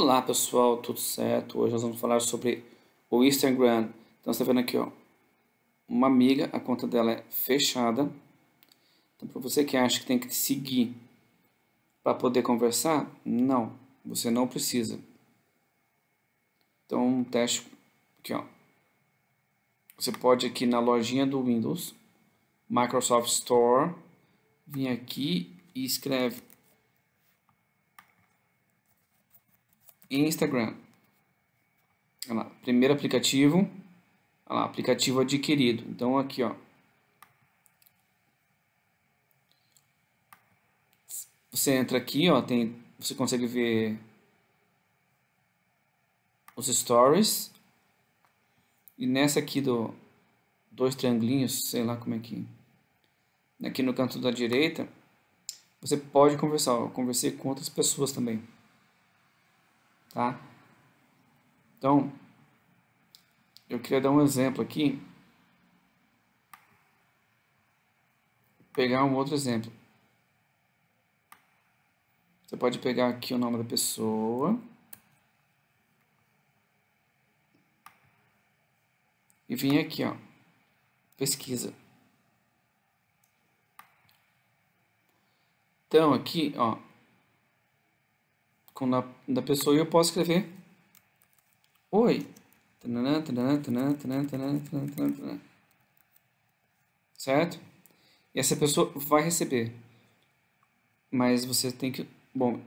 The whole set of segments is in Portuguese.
Olá pessoal, tudo certo? Hoje nós vamos falar sobre o Instagram. Então você está vendo aqui, ó, uma amiga, a conta dela é fechada. Então para você que acha que tem que seguir para poder conversar, não, você não precisa. Então um teste aqui, ó. Você pode aqui na lojinha do Windows, Microsoft Store, vir aqui e escreve Instagram. Olha lá, primeiro aplicativo. Olha lá, aplicativo adquirido. Então aqui, ó. Você entra aqui, ó, tem, você consegue ver os stories. E nessa aqui do dois triangulinhos, sei lá como é que aqui no canto da direita, você pode conversar. Eu conversei com outras pessoas também. Tá? Então, eu queria dar um exemplo aqui. pegar um outro exemplo. Você pode pegar aqui o nome da pessoa. E vir aqui, ó. Pesquisa. Então, aqui, ó com da, da pessoa e eu posso escrever Oi. Certo? E essa pessoa vai receber. Mas você tem que. Bom,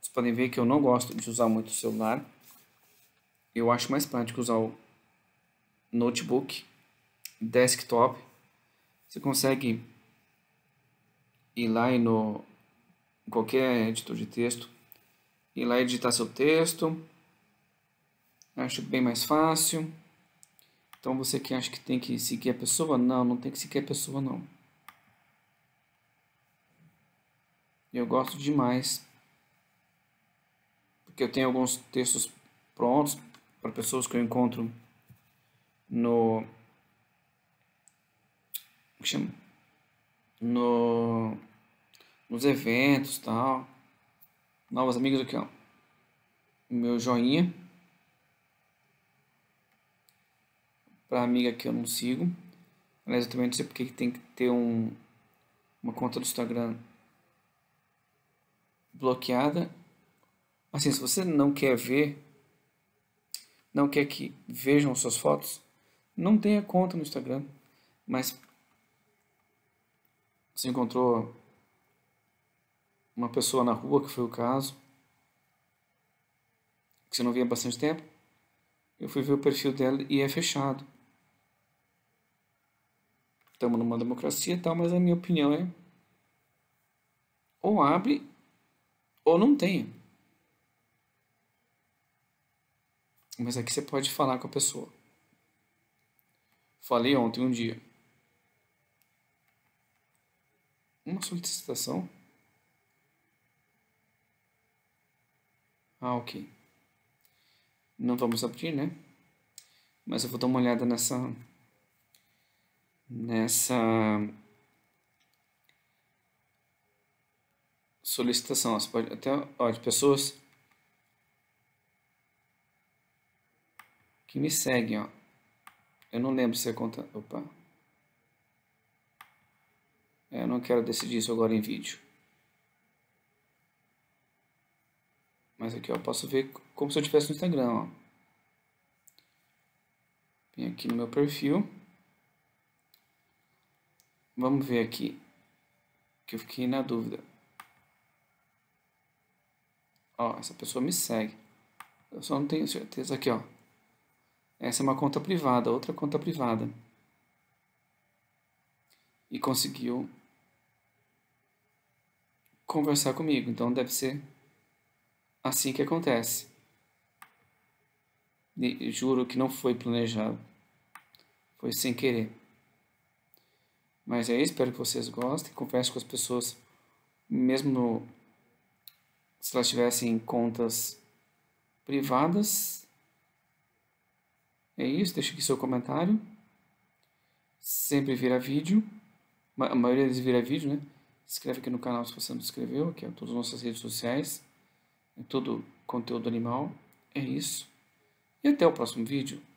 vocês podem ver que eu não gosto de usar muito o celular. Eu acho mais prático usar o notebook, desktop. Você consegue ir lá e no qualquer editor de texto ir lá editar seu texto. Acho bem mais fácil. Então você que acha que tem que seguir a pessoa? Não, não tem que seguir a pessoa não. Eu gosto demais. Porque eu tenho alguns textos prontos para pessoas que eu encontro no que chama no nos eventos, tal novos amigos aqui, ó. Meu joinha. Pra amiga que eu não sigo. Aliás, eu também não sei porque que tem que ter um, uma conta do Instagram bloqueada. Assim, se você não quer ver, não quer que vejam suas fotos, não tenha conta no Instagram. Mas você encontrou uma pessoa na rua, que foi o caso, que você não via há bastante tempo. Eu fui ver o perfil dela e é fechado. Estamos numa democracia e tal, mas a minha opinião é: ou abre ou não tem. Mas aqui você pode falar com a pessoa. Falei ontem um dia. Uma solicitação Ah, ok. Não vamos abrir, né? Mas eu vou dar uma olhada nessa... Nessa... Solicitação. Você pode até... Ó, de pessoas... Que me seguem, ó. Eu não lembro se é conta... Opa. É, eu não quero decidir isso agora em vídeo. Mas aqui, ó, posso ver como se eu estivesse no Instagram, ó. Vem aqui no meu perfil. Vamos ver aqui. Que eu fiquei na dúvida. Ó, essa pessoa me segue. Eu só não tenho certeza aqui, ó. Essa é uma conta privada, outra conta privada. E conseguiu conversar comigo, então deve ser assim que acontece. E juro que não foi planejado. Foi sem querer. Mas é isso, espero que vocês gostem. Converse com as pessoas, mesmo no, se elas tivessem contas privadas. É isso, deixa aqui seu comentário. Sempre vira vídeo. A maioria deles vira vídeo, né? Se inscreve aqui no canal se você não se inscreveu, aqui em é todas as nossas redes sociais em todo conteúdo animal. É isso. E até o próximo vídeo.